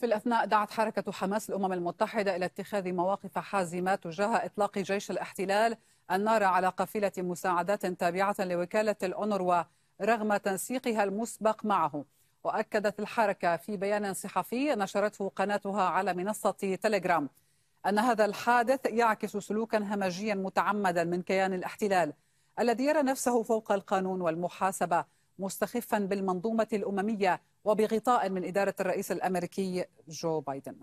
في الأثناء دعت حركة حماس الأمم المتحدة إلى اتخاذ مواقف حازمة تجاه إطلاق جيش الاحتلال النار على قافلة مساعدات تابعة لوكالة الأونروا رغم تنسيقها المسبق معه وأكدت الحركة في بيان صحفي نشرته قناتها على منصة تليجرام أن هذا الحادث يعكس سلوكا همجيا متعمدا من كيان الاحتلال الذي يرى نفسه فوق القانون والمحاسبة مستخفا بالمنظومة الأممية وبغطاء من إدارة الرئيس الأمريكي جو بايدن